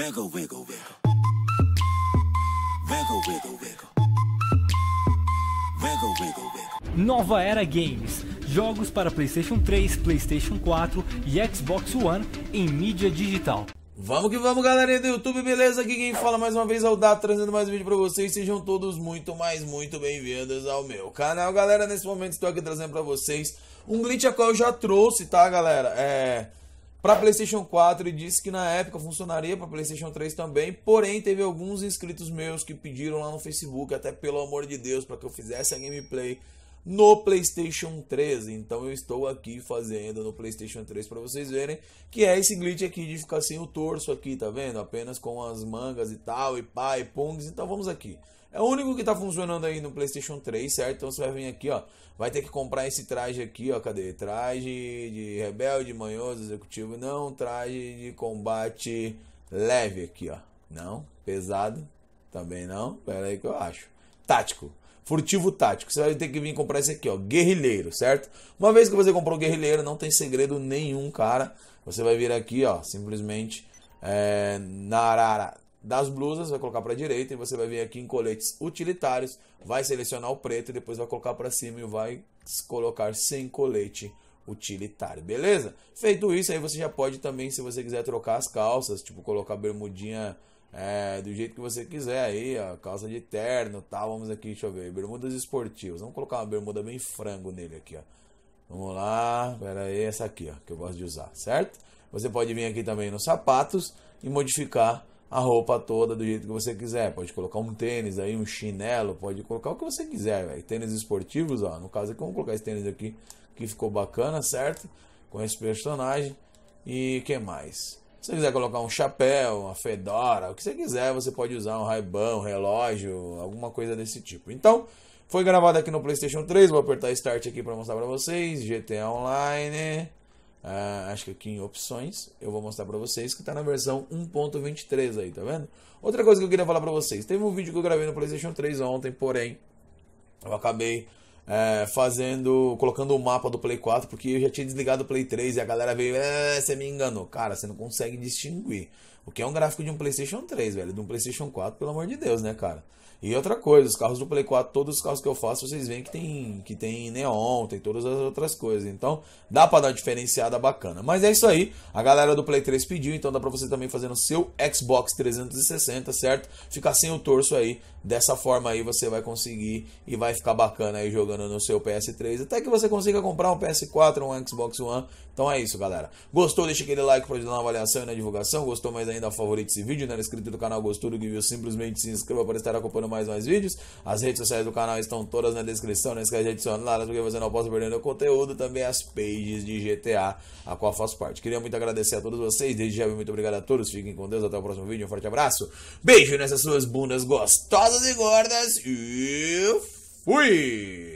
Wiggle, wiggle, wiggle. Wiggle, wiggle, wiggle. Wiggle, wiggle, wiggle. Nova Era Games. Jogos para PlayStation 3, PlayStation 4 e Xbox One em mídia digital. Vamos que vamos, galera do YouTube, beleza? Aqui quem fala mais uma vez é o Dato, trazendo mais um vídeo pra vocês. Sejam todos muito, mais muito bem-vindos ao meu canal. Galera, nesse momento estou aqui trazendo pra vocês um glitch a qual eu já trouxe, tá, galera? É para PlayStation 4 e disse que na época funcionaria para PlayStation 3 também. Porém, teve alguns inscritos meus que pediram lá no Facebook, até pelo amor de Deus, para que eu fizesse a gameplay no PlayStation 3. Então eu estou aqui fazendo no PlayStation 3 para vocês verem, que é esse glitch aqui de ficar sem o torso aqui, tá vendo? Apenas com as mangas e tal, e pá, e pungs. Então vamos aqui. É o único que tá funcionando aí no PlayStation 3, certo? Então você vai vir aqui, ó. Vai ter que comprar esse traje aqui, ó. Cadê? Traje de rebelde, manhoso, executivo. Não, traje de combate leve aqui, ó. Não, pesado. Também não. Pera aí que eu acho tático. Furtivo tático. Você vai ter que vir comprar esse aqui, ó. Guerrilheiro, certo? Uma vez que você comprou guerrilheiro, não tem segredo nenhum, cara. Você vai vir aqui, ó. Simplesmente é, na arara das blusas, vai colocar para direita e você vai vir aqui em coletes utilitários, vai selecionar o preto e depois vai colocar para cima e vai colocar sem colete utilitário, beleza? Feito isso, aí você já pode também, se você quiser trocar as calças, tipo colocar bermudinha é, do jeito que você quiser aí, ó, calça de terno tal, tá, vamos aqui, deixa eu ver, bermudas esportivas, vamos colocar uma bermuda bem frango nele aqui, ó. Vamos lá, pera aí, essa aqui, ó, que eu gosto de usar, certo? Você pode vir aqui também nos sapatos e modificar a roupa toda do jeito que você quiser. Pode colocar um tênis aí, um chinelo, pode colocar o que você quiser, velho. Tênis esportivos, ó, no caso aqui, vamos colocar esse tênis aqui, que ficou bacana, certo? Com esse personagem. E que mais? Se você quiser colocar um chapéu, uma fedora, o que você quiser, você pode usar um raibão, um relógio, alguma coisa desse tipo. Então, foi gravado aqui no PlayStation 3. Vou apertar Start aqui para mostrar para vocês. GTA Online. Ah, acho que aqui em opções eu vou mostrar para vocês que está na versão 1.23 aí, tá vendo? Outra coisa que eu queria falar para vocês, teve um vídeo que eu gravei no PlayStation 3 ontem, porém eu acabei é, fazendo, colocando o mapa do Play 4, porque eu já tinha desligado o Play 3 e a galera veio, é, você me enganou. Cara, você não consegue distinguir o que é um gráfico de um PlayStation 3, velho, de um PlayStation 4, pelo amor de Deus, né, cara? E outra coisa, os carros do Play 4, todos os carros que eu faço, vocês veem que tem, que tem neon, tem todas as outras coisas. Então, dá para dar uma diferenciada bacana. Mas é isso aí, a galera do Play 3 pediu, então dá para você também fazer no seu Xbox 360, certo? Ficar sem o torso aí, dessa forma aí você vai conseguir e vai ficar bacana aí jogando no seu PS3, até que você consiga comprar um PS4 ou um Xbox One. Então é isso, galera. Gostou? Deixa aquele like para ajudar na avaliação e na divulgação. Gostou mais ainda? Favorite esse vídeo, não era inscrito do canal, gostou do viu Simplesmente se inscreva para estar acompanhando mais mais vídeos. As redes sociais do canal estão todas na descrição, não esquece de adicionar las porque você não pode perder meu conteúdo. Também as pages de GTA, a qual faço parte. Queria muito agradecer a todos vocês. Desde já, muito obrigado a todos. Fiquem com Deus. Até o próximo vídeo. Um forte abraço. Beijo nessas suas bundas gostosas e gordas. E fui!